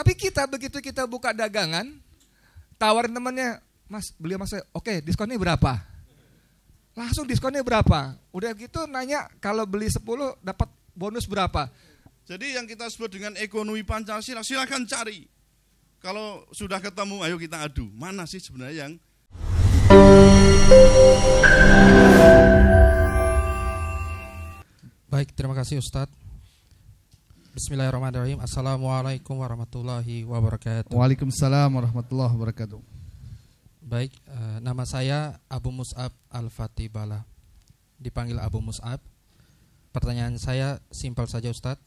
Tapi kita begitu kita buka dagangan, tawarin temennya, mas beli mas oke okay, diskonnya berapa? Langsung diskonnya berapa? Udah gitu nanya kalau beli 10 dapat bonus berapa? Jadi yang kita sebut dengan ekonomi Pancasila silahkan cari. Kalau sudah ketemu ayo kita adu. Mana sih sebenarnya yang Baik, terima kasih Ustadz. Bismillahirrahmanirrahim. Assalamualaikum warahmatullahi wabarakatuh. Waalaikumsalam warahmatullahi wabarakatuh. Baik, eh, nama saya Abu Mus'ab Al-Fatibala. Dipanggil Abu Mus'ab. Pertanyaan saya simpel saja Ustadz.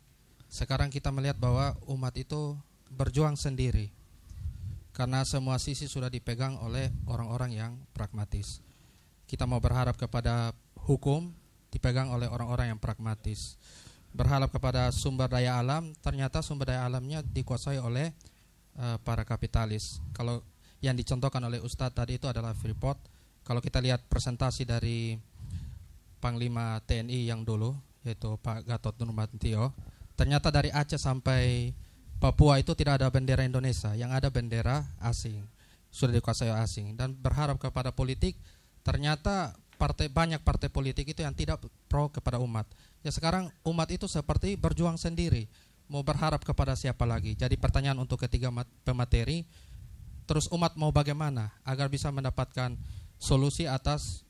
Sekarang kita melihat bahwa umat itu berjuang sendiri. Karena semua sisi sudah dipegang oleh orang-orang yang pragmatis. Kita mau berharap kepada hukum dipegang oleh orang-orang yang pragmatis berharap kepada sumber daya alam, ternyata sumber daya alamnya dikuasai oleh uh, para kapitalis. Kalau yang dicontohkan oleh Ustadz tadi itu adalah Freeport. Kalau kita lihat presentasi dari Panglima TNI yang dulu, yaitu Pak Gatot Nurmantio, ternyata dari Aceh sampai Papua itu tidak ada bendera Indonesia, yang ada bendera asing, sudah dikuasai asing. Dan berharap kepada politik, ternyata partai banyak partai politik itu yang tidak pro kepada umat. Ya sekarang umat itu seperti berjuang sendiri, mau berharap kepada siapa lagi. Jadi pertanyaan untuk ketiga pemateri, terus umat mau bagaimana agar bisa mendapatkan solusi atas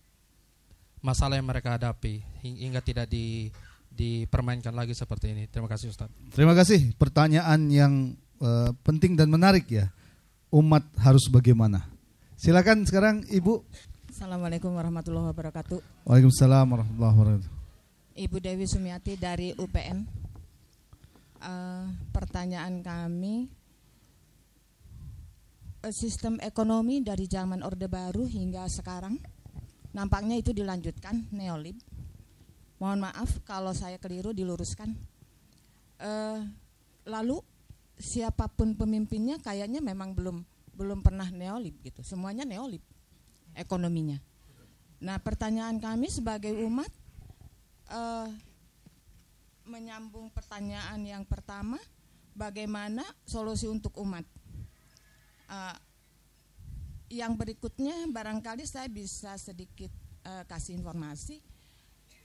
masalah yang mereka hadapi hingga tidak di dipermainkan lagi seperti ini. Terima kasih Ustaz. Terima kasih. Pertanyaan yang uh, penting dan menarik ya. Umat harus bagaimana? Silakan sekarang Ibu Assalamualaikum warahmatullahi wabarakatuh. Waalaikumsalam warahmatullahi wabarakatuh. Ibu Dewi Sumiati dari UPN. Uh, eh, pertanyaan kami, eh, sistem ekonomi dari zaman Orde Baru hingga sekarang, nampaknya itu dilanjutkan neolib. Mohon maaf kalau saya keliru diluruskan. Uh, lalu siapapun pemimpinnya kayaknya memang belum belum pernah neolib gitu. Semuanya neolib ekonominya. Nah, pertanyaan kami sebagai umat eh, menyambung pertanyaan yang pertama, bagaimana solusi untuk umat? Eh, yang berikutnya barangkali saya bisa sedikit eh, kasih informasi.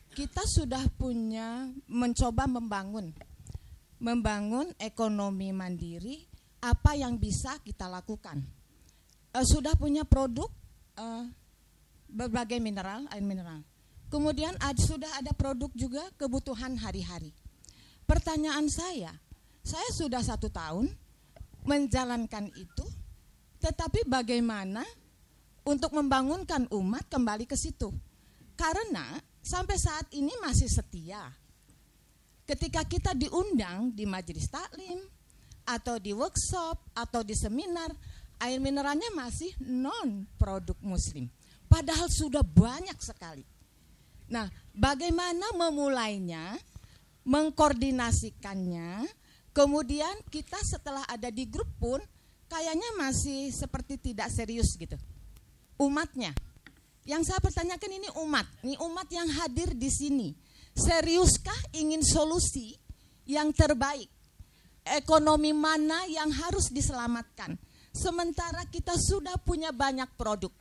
Kita sudah punya mencoba membangun membangun ekonomi mandiri apa yang bisa kita lakukan. Eh, sudah punya produk uh, berbagai mineral, air mineral. Kemudian ada, sudah ada produk juga kebutuhan hari-hari. Pertanyaan saya, saya sudah satu tahun menjalankan itu, tetapi bagaimana untuk membangunkan umat kembali ke situ? Karena sampai saat ini masih setia. Ketika kita diundang di majelis taklim, atau di workshop, atau di seminar, air mineralnya masih non produk muslim. Padahal sudah banyak sekali. Nah, bagaimana memulainya, mengkoordinasikannya, kemudian kita setelah ada di grup pun kayaknya masih seperti tidak serius gitu. Umatnya. Yang saya pertanyakan ini umat, ini umat yang hadir di sini. Seriuskah ingin solusi yang terbaik? Ekonomi mana yang harus diselamatkan? Sementara kita sudah punya banyak produk.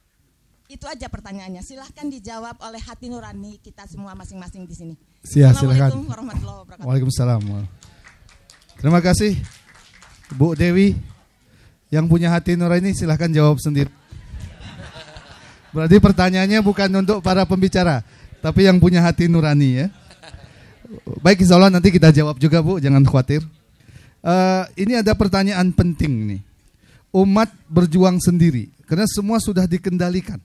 Itu aja pertanyaannya. Silahkan dijawab oleh hati nurani kita semua masing-masing di sini. Siap, silahkan. Waalaikumsalam. Terima kasih Bu Dewi yang punya hati nurani silahkan jawab sendiri. Berarti pertanyaannya bukan untuk para pembicara, tapi yang punya hati nurani ya. Baik insya Allah nanti kita jawab juga Bu, jangan khawatir. Uh, ini ada pertanyaan penting nih umat berjuang sendiri karena semua sudah dikendalikan.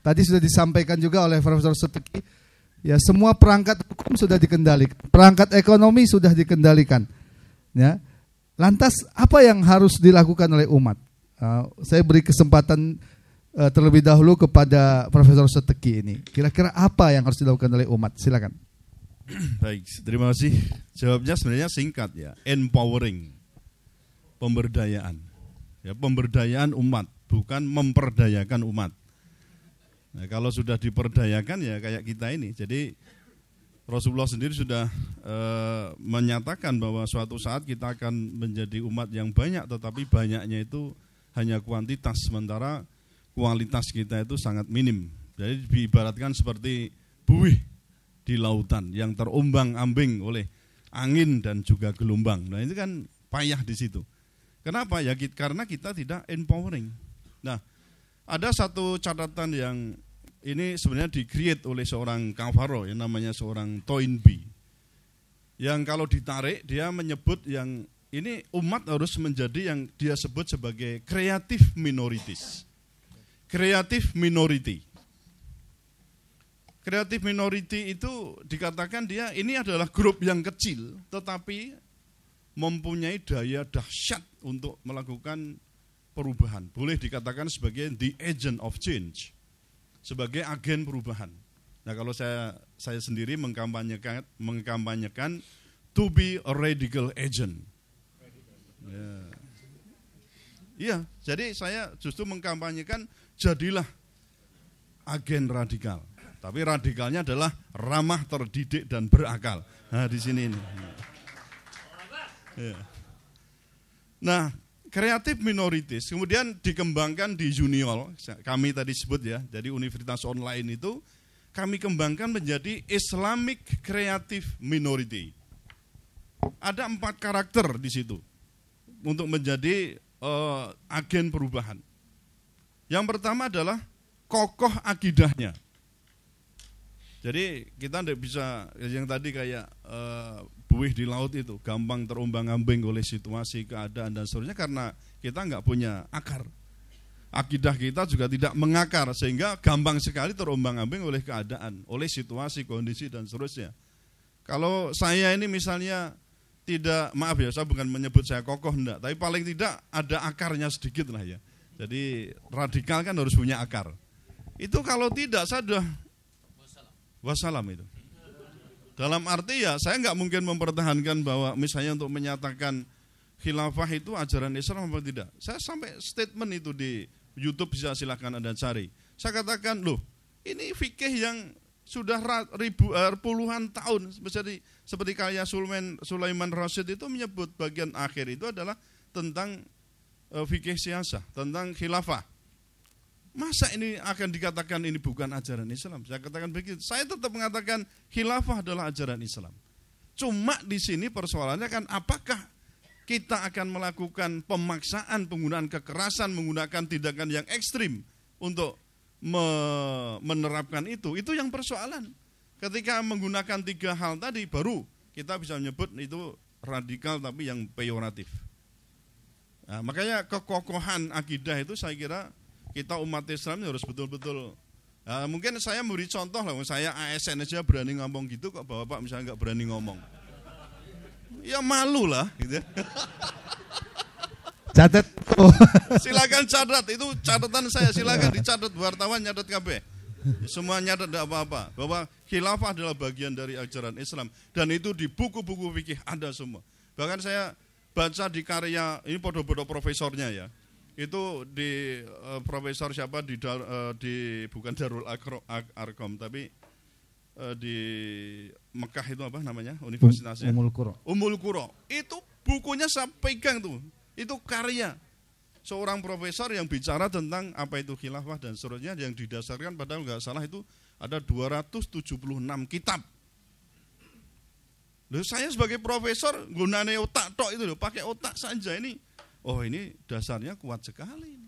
Tadi sudah disampaikan juga oleh Profesor Sepeki, ya semua perangkat hukum sudah dikendalikan, perangkat ekonomi sudah dikendalikan. Ya. Lantas apa yang harus dilakukan oleh umat? Uh, saya beri kesempatan uh, terlebih dahulu kepada Profesor Seteki ini. Kira-kira apa yang harus dilakukan oleh umat? Silakan. Baik, terima kasih. Jawabnya sebenarnya singkat ya, empowering, pemberdayaan ya pemberdayaan umat bukan memperdayakan umat nah, kalau sudah diperdayakan ya kayak kita ini jadi Rasulullah sendiri sudah e, menyatakan bahwa suatu saat kita akan menjadi umat yang banyak tetapi banyaknya itu hanya kuantitas sementara kualitas kita itu sangat minim jadi diibaratkan seperti buih di lautan yang terumbang ambing oleh angin dan juga gelombang nah itu kan payah di situ Kenapa ya? Karena kita tidak empowering. Nah, ada satu catatan yang ini sebenarnya di oleh seorang Kavaro yang namanya seorang Toynbee. Yang kalau ditarik dia menyebut yang ini umat harus menjadi yang dia sebut sebagai kreatif minorities. Kreatif minority. Kreatif minority itu dikatakan dia ini adalah grup yang kecil tetapi mempunyai daya dahsyat untuk melakukan perubahan. Boleh dikatakan sebagai the agent of change, sebagai agen perubahan. Nah kalau saya saya sendiri mengkampanyekan mengkampanyekan to be a radical agent. Yeah. Iya, jadi saya justru mengkampanyekan jadilah agen radikal. Tapi radikalnya adalah ramah, terdidik dan berakal. Nah, di sini ini. Iya. Nah, kreatif minoritis kemudian dikembangkan di junior kami tadi sebut ya jadi universitas online itu kami kembangkan menjadi Islamic kreatif Minority ada empat karakter di situ untuk menjadi uh, agen perubahan yang pertama adalah kokoh akidahnya jadi kita tidak bisa yang tadi kayak e, buih di laut itu gampang terombang-ambing oleh situasi, keadaan dan seterusnya karena kita nggak punya akar. Akidah kita juga tidak mengakar sehingga gampang sekali terombang-ambing oleh keadaan, oleh situasi, kondisi dan seterusnya. Kalau saya ini misalnya tidak maaf ya saya bukan menyebut saya kokoh enggak, tapi paling tidak ada akarnya sedikit lah ya. Jadi radikal kan harus punya akar. Itu kalau tidak saya sudah Wassalam itu. Dalam arti ya saya nggak mungkin mempertahankan bahwa misalnya untuk menyatakan khilafah itu ajaran Islam apa tidak. Saya sampai statement itu di YouTube bisa silahkan Anda cari. Saya katakan loh ini fikih yang sudah ribu, er, puluhan tahun seperti seperti karya Sulaiman Sulaiman Rashid itu menyebut bagian akhir itu adalah tentang e, fikih siasa, tentang khilafah. Masa ini akan dikatakan ini bukan ajaran Islam? Saya katakan begitu. Saya tetap mengatakan khilafah adalah ajaran Islam. Cuma di sini persoalannya kan apakah kita akan melakukan pemaksaan penggunaan kekerasan menggunakan tindakan yang ekstrim untuk me menerapkan itu. Itu yang persoalan. Ketika menggunakan tiga hal tadi baru kita bisa menyebut itu radikal tapi yang peyoratif. Nah, makanya kekokohan akidah itu saya kira kita umat Islam ya harus betul-betul uh, mungkin saya memberi contoh lah, saya ASN aja berani ngomong gitu kok bapak bapak misalnya nggak berani ngomong. Ya malu lah. Gitu. Catat. Oh. silakan catat, itu catatan saya silakan dicatat wartawan nyatat KB. Semua nyatat tidak apa-apa. Bahwa khilafah adalah bagian dari ajaran Islam dan itu di buku-buku fikih ada semua. Bahkan saya baca di karya ini podo-podo profesornya ya itu di uh, profesor siapa di uh, di bukan Darul Akro, Ak, Arkom tapi uh, di Mekah itu apa namanya universitasnya Umul Kuro. Umul Kuro. Itu bukunya sampai pegang tuh. Itu karya seorang profesor yang bicara tentang apa itu khilafah dan seterusnya yang didasarkan padahal nggak salah itu ada 276 kitab. Loh, saya sebagai profesor gunane otak tok itu loh, pakai otak saja ini Oh ini dasarnya kuat sekali.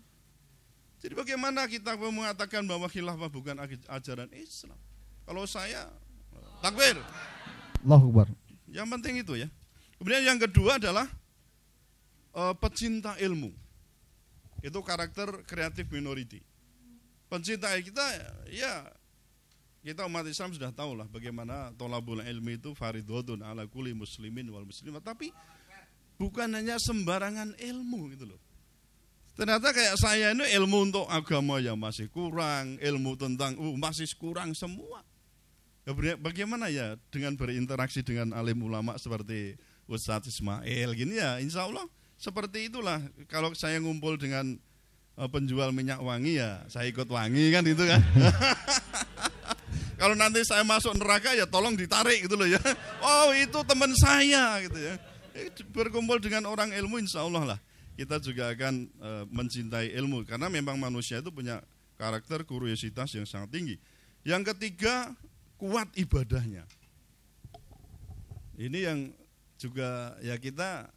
Jadi bagaimana kita mengatakan bahwa khilafah bukan ajaran Islam? Kalau saya takbir. Allahu Akbar. Yang penting itu ya. Kemudian yang kedua adalah uh, pecinta ilmu. Itu karakter kreatif minority. Pencinta kita ya kita umat Islam sudah tahu lah bagaimana tolabul ilmi itu faridotun ala kuli muslimin wal muslimat. Tapi bukan hanya sembarangan ilmu gitu loh. Ternyata kayak saya ini ilmu untuk agama ya masih kurang, ilmu tentang uh, masih kurang semua. Ya, bagaimana ya dengan berinteraksi dengan alim ulama seperti Ustadz Ismail gini ya, insya Allah seperti itulah. Kalau saya ngumpul dengan eh, penjual minyak wangi ya, saya ikut wangi kan itu kan. Kalau nanti saya masuk neraka ya tolong ditarik gitu loh ya. Oh itu teman saya gitu ya berkumpul dengan orang ilmu insya Allah lah kita juga akan e, mencintai ilmu karena memang manusia itu punya karakter kuriositas yang sangat tinggi. Yang ketiga kuat ibadahnya. Ini yang juga ya kita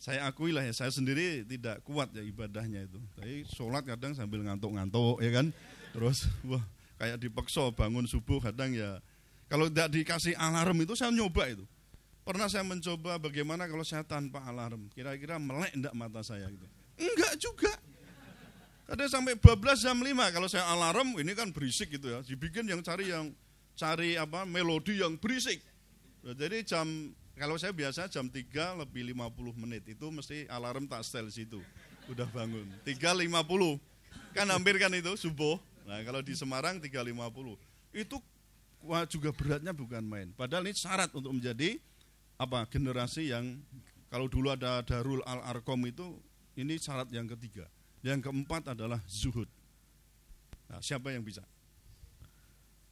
saya akui lah ya saya sendiri tidak kuat ya ibadahnya itu. Tapi sholat kadang sambil ngantuk-ngantuk ya kan. Terus wah kayak dipaksa bangun subuh kadang ya kalau tidak dikasih alarm itu saya nyoba itu Pernah saya mencoba bagaimana kalau saya tanpa alarm. Kira-kira melek enggak mata saya gitu. Enggak juga. ada sampai 12 jam 5 kalau saya alarm ini kan berisik gitu ya. Dibikin yang cari yang cari apa melodi yang berisik. Jadi jam kalau saya biasa jam 3 lebih 50 menit itu mesti alarm tak setel situ. Udah bangun. 3.50. Kan hampir kan itu subuh. Nah, kalau di Semarang 3.50. Itu juga beratnya bukan main. Padahal ini syarat untuk menjadi apa generasi yang kalau dulu ada Darul Al Arkom itu ini syarat yang ketiga. Yang keempat adalah zuhud. Nah, siapa yang bisa?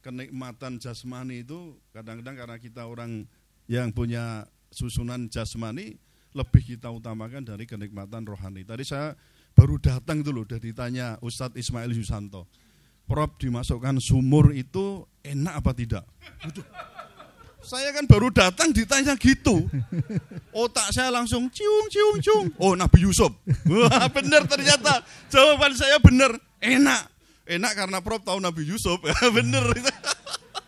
Kenikmatan jasmani itu kadang-kadang karena kita orang yang punya susunan jasmani lebih kita utamakan dari kenikmatan rohani. Tadi saya baru datang dulu udah ditanya Ustadz Ismail Yusanto. Prof dimasukkan sumur itu enak apa tidak? Aduh. Saya kan baru datang ditanya gitu. Otak saya langsung ciung ciung ciung. Oh Nabi Yusuf. Wah benar ternyata. Jawaban saya benar. Enak. Enak karena Prof tahu Nabi Yusuf. benar.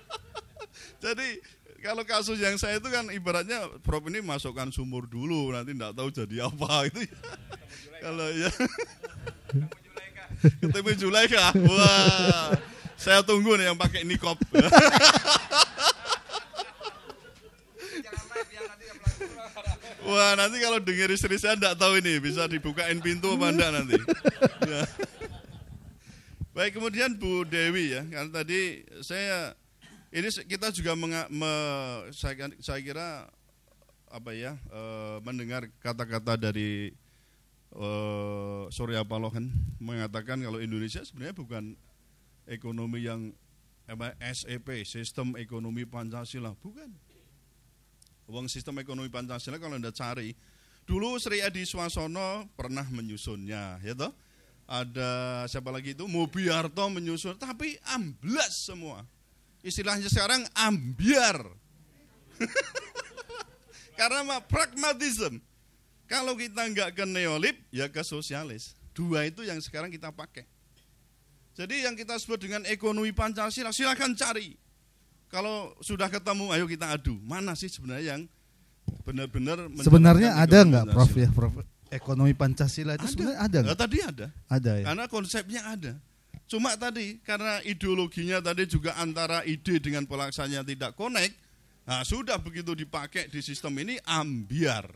Jadi kalau kasus yang saya itu kan ibaratnya Prof ini masukkan sumur dulu nanti tidak tahu jadi apa itu. kalau ya. Ketemu Julaika. Wah. Saya tunggu nih yang pakai nikop. Wah nanti kalau dengar istri saya enggak tahu ini bisa dibukain pintu apa enggak nanti. Ya. Baik kemudian Bu Dewi ya karena tadi saya ini kita juga menga, me, saya, kan, saya kira apa ya e, mendengar kata-kata dari e, Surya kan mengatakan kalau Indonesia sebenarnya bukan ekonomi yang apa SEP sistem ekonomi Pancasila bukan Wong sistem ekonomi Pancasila kalau Anda cari, dulu Sri Adi Swasono pernah menyusunnya, ya toh? Ada siapa lagi itu? Mubiarto menyusun, tapi amblas semua. Istilahnya sekarang ambiar. Karena pragmatisme. Kalau kita nggak ke neolib, ya ke sosialis. Dua itu yang sekarang kita pakai. Jadi yang kita sebut dengan ekonomi Pancasila, silahkan cari kalau sudah ketemu ayo kita adu mana sih sebenarnya yang benar-benar sebenarnya ada nggak prof ya prof ekonomi pancasila itu ada. sebenarnya ada nggak? tadi ada ada ya karena konsepnya ada cuma tadi karena ideologinya tadi juga antara ide dengan pelaksananya tidak connect nah sudah begitu dipakai di sistem ini ambiar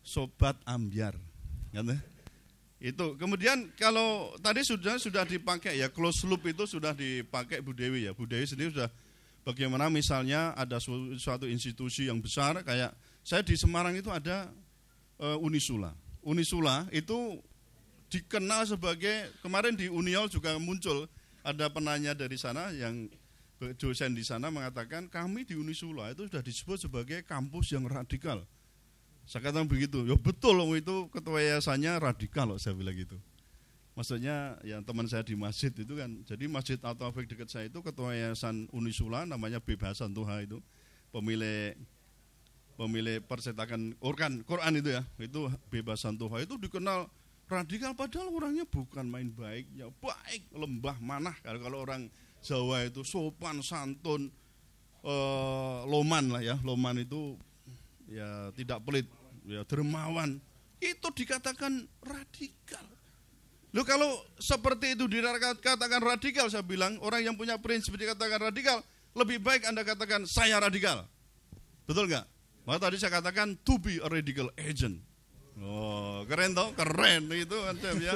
sobat ambiar kan itu. Kemudian kalau tadi sudah sudah dipakai ya close loop itu sudah dipakai Bu Dewi ya. Bu Dewi sendiri sudah bagaimana misalnya ada suatu, suatu institusi yang besar kayak saya di Semarang itu ada e, Unisula. Unisula itu dikenal sebagai kemarin di Uniol juga muncul ada penanya dari sana yang dosen di sana mengatakan kami di Unisula itu sudah disebut sebagai kampus yang radikal. Saya katakan begitu. Ya betul loh itu ketua yayasannya radikal loh saya bilang gitu. Maksudnya yang teman saya di masjid itu kan. Jadi masjid atau afik dekat saya itu ketua yayasan Unisula namanya Bebasan Tuha itu. Pemilik pemilik persetakan Quran, Quran itu ya. Itu Bebasan Tuha itu dikenal radikal padahal orangnya bukan main baik, ya baik, lembah manah kalau kalau orang Jawa itu sopan santun eh, loman lah ya. Loman itu ya tidak pelit, ya dermawan. Itu dikatakan radikal. Lo kalau seperti itu dikatakan radikal, saya bilang orang yang punya prinsip dikatakan radikal, lebih baik Anda katakan saya radikal. Betul nggak? Maka tadi saya katakan to be a radical agent. Oh, keren tau? keren itu macam ya.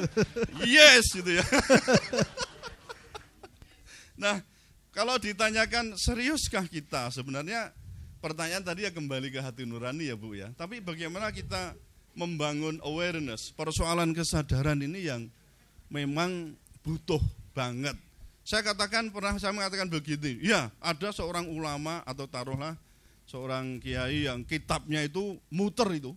Yes gitu ya. nah, kalau ditanyakan seriuskah kita sebenarnya pertanyaan tadi ya kembali ke hati nurani ya Bu ya. Tapi bagaimana kita membangun awareness, persoalan kesadaran ini yang memang butuh banget. Saya katakan pernah saya mengatakan begini, ya ada seorang ulama atau taruhlah seorang kiai yang kitabnya itu muter itu.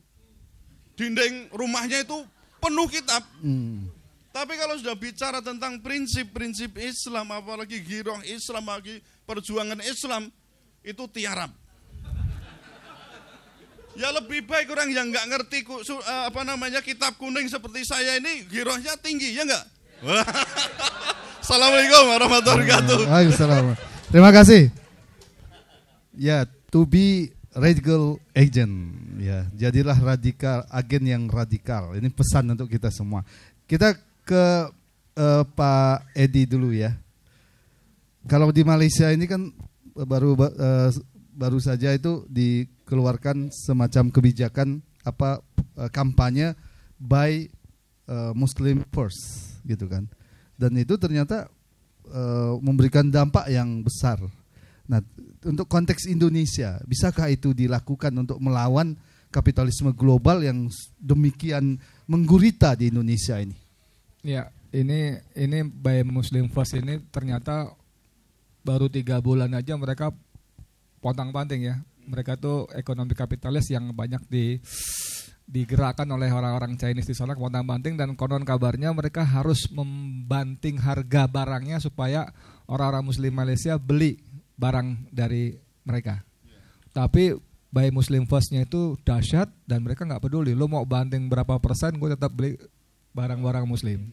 Dinding rumahnya itu penuh kitab. Hmm. Tapi kalau sudah bicara tentang prinsip-prinsip Islam, apalagi giroh Islam, apalagi perjuangan Islam, itu tiarap. Ya lebih baik orang yang nggak ngerti eh, apa namanya kitab kuning seperti saya ini girohnya tinggi ya nggak? Assalamualaikum warahmatullahi wabarakatuh. Waalaikumsalam. Terima kasih. Ya, to be radical agent. Ya, jadilah radikal agen yang radikal. Ini pesan untuk kita semua. Kita ke uh, Pak Edi dulu ya. Kalau di Malaysia ini kan baru uh, baru saja itu di keluarkan semacam kebijakan apa eh, kampanye by uh, Muslim first gitu kan dan itu ternyata uh, memberikan dampak yang besar. Nah untuk konteks Indonesia bisakah itu dilakukan untuk melawan kapitalisme global yang demikian menggurita di Indonesia ini? Ya ini ini by Muslim first ini ternyata baru tiga bulan aja mereka potong panting ya mereka tuh ekonomi kapitalis yang banyak di digerakkan oleh orang-orang Chinese di sana kemontang banting dan konon kabarnya mereka harus membanting harga barangnya supaya orang-orang Muslim Malaysia beli barang dari mereka. Yeah. Tapi by Muslim firstnya itu dahsyat dan mereka nggak peduli. Lo mau banting berapa persen, gue tetap beli barang-barang Muslim.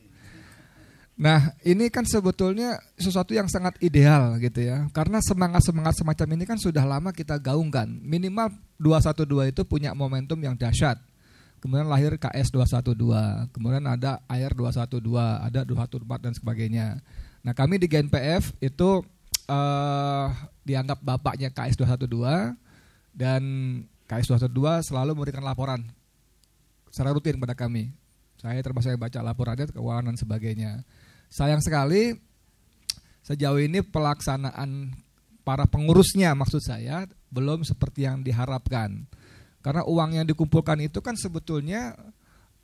Nah, ini kan sebetulnya sesuatu yang sangat ideal gitu ya. Karena semangat-semangat semacam ini kan sudah lama kita gaungkan. Minimal 212 itu punya momentum yang dahsyat. Kemudian lahir KS 212, kemudian ada AR 212, ada 214 dan sebagainya. Nah, kami di GNPF itu eh, dianggap bapaknya KS 212 dan KS 212 selalu memberikan laporan secara rutin kepada kami. Saya termasuk yang baca laporannya, keuangan dan sebagainya sayang sekali sejauh ini pelaksanaan para pengurusnya maksud saya belum seperti yang diharapkan. Karena uang yang dikumpulkan itu kan sebetulnya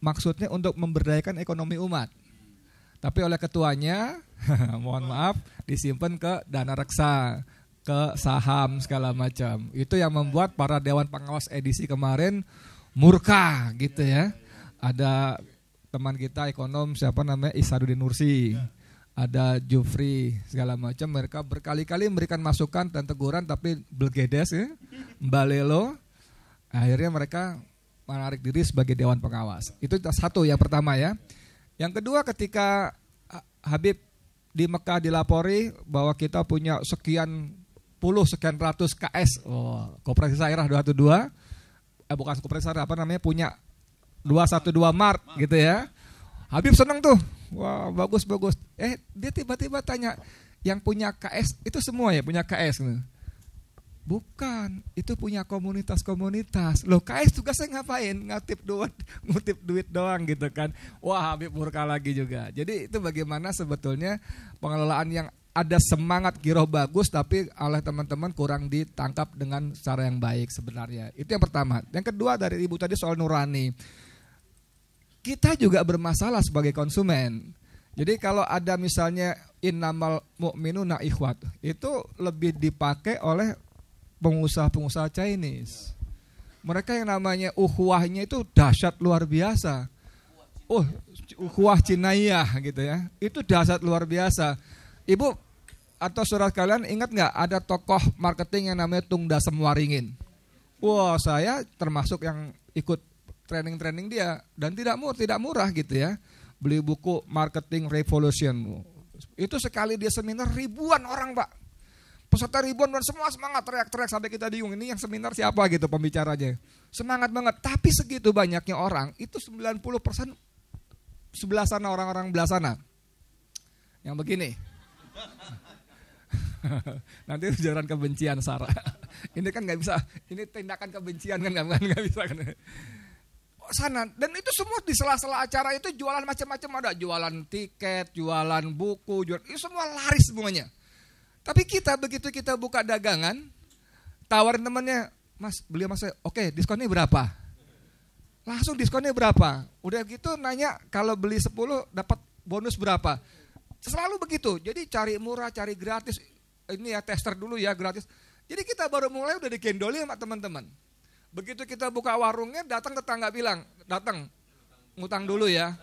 maksudnya untuk memberdayakan ekonomi umat. Tapi oleh ketuanya, mohon maaf, disimpan ke dana reksa, ke saham segala macam. Itu yang membuat para dewan pengawas edisi kemarin murka gitu ya. Ada teman kita ekonom siapa namanya Isaduddin Nursi. Ya. Ada Jufri segala macam mereka berkali-kali memberikan masukan dan teguran tapi belgedes ya. Balelo akhirnya mereka menarik diri sebagai dewan pengawas. Itu satu yang pertama ya. Yang kedua ketika ah, Habib di Mekah dilapori bahwa kita punya sekian puluh sekian ratus KS, oh, koperasi daerah 212 eh bukan koperasi apa namanya punya 212 Mart gitu ya. Habib seneng tuh. Wah, bagus bagus. Eh, dia tiba-tiba tanya yang punya KS itu semua ya punya KS gitu. Bukan, itu punya komunitas-komunitas. Loh, KS tugasnya ngapain? Ngatip duit, ngutip duit doang gitu kan. Wah, Habib murka lagi juga. Jadi itu bagaimana sebetulnya pengelolaan yang ada semangat giroh bagus tapi oleh teman-teman kurang ditangkap dengan cara yang baik sebenarnya. Itu yang pertama. Yang kedua dari Ibu tadi soal nurani kita juga bermasalah sebagai konsumen. Jadi kalau ada misalnya innamal mu'minuna ikhwat, itu lebih dipakai oleh pengusaha-pengusaha Chinese. Mereka yang namanya uhuahnya itu dahsyat luar biasa. Uh, oh, uhuah cinayah gitu ya. Itu dahsyat luar biasa. Ibu atau surat kalian ingat nggak ada tokoh marketing yang namanya Tung Dasem Waringin? Wah, wow, saya termasuk yang ikut training-training dia dan tidak murah, tidak murah gitu ya. Beli buku Marketing Revolution. Itu sekali dia seminar ribuan orang, Pak. Peserta ribuan dan semua semangat teriak-teriak sampai kita diung. Ini yang seminar siapa gitu pembicaranya. Semangat banget, tapi segitu banyaknya orang, itu 90% sebelah sana orang-orang belah sana. Yang begini. Nanti ujaran kebencian Sarah. ini kan nggak bisa, ini tindakan kebencian kan nggak bisa kan sana dan itu semua di sela-sela acara itu jualan macam-macam ada jualan tiket, jualan buku, jualan itu semua laris semuanya. Tapi kita begitu kita buka dagangan, tawarin temennya, Mas beli mas oke okay, diskonnya berapa? Langsung diskonnya berapa? Udah gitu nanya kalau beli 10 dapat bonus berapa? Selalu begitu. Jadi cari murah, cari gratis. Ini ya tester dulu ya gratis. Jadi kita baru mulai udah digendoli sama teman-teman. Begitu kita buka warungnya, datang tetangga bilang, datang, ngutang dulu ya.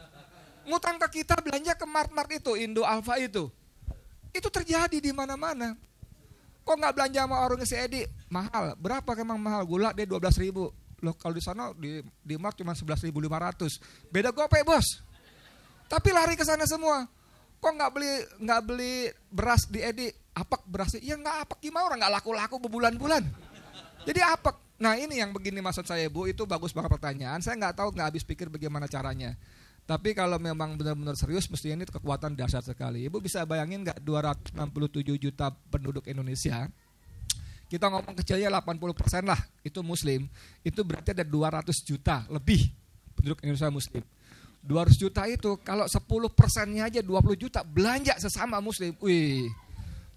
Ngutang ke kita belanja ke mart-mart itu, Indo Alfa itu. Itu terjadi di mana-mana. Kok nggak belanja sama warungnya si Edi? Mahal, berapa emang mahal? Gula dia 12 ribu. Loh kalau di sana di, di mart cuma 11.500. Beda gope bos. Tapi lari ke sana semua. Kok nggak beli nggak beli beras di Edi? Apak berasnya? Ya nggak apak gimana orang nggak laku-laku berbulan-bulan. Jadi apak Nah ini yang begini maksud saya Bu itu bagus banget pertanyaan. Saya nggak tahu nggak habis pikir bagaimana caranya. Tapi kalau memang benar-benar serius mestinya ini kekuatan dasar sekali. Ibu bisa bayangin nggak 267 juta penduduk Indonesia kita ngomong kecilnya 80 persen lah itu muslim itu berarti ada 200 juta lebih penduduk Indonesia muslim 200 juta itu kalau 10 persennya aja 20 juta belanja sesama muslim wih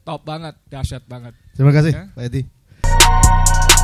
top banget dahsyat banget terima kasih ya. Pak Edi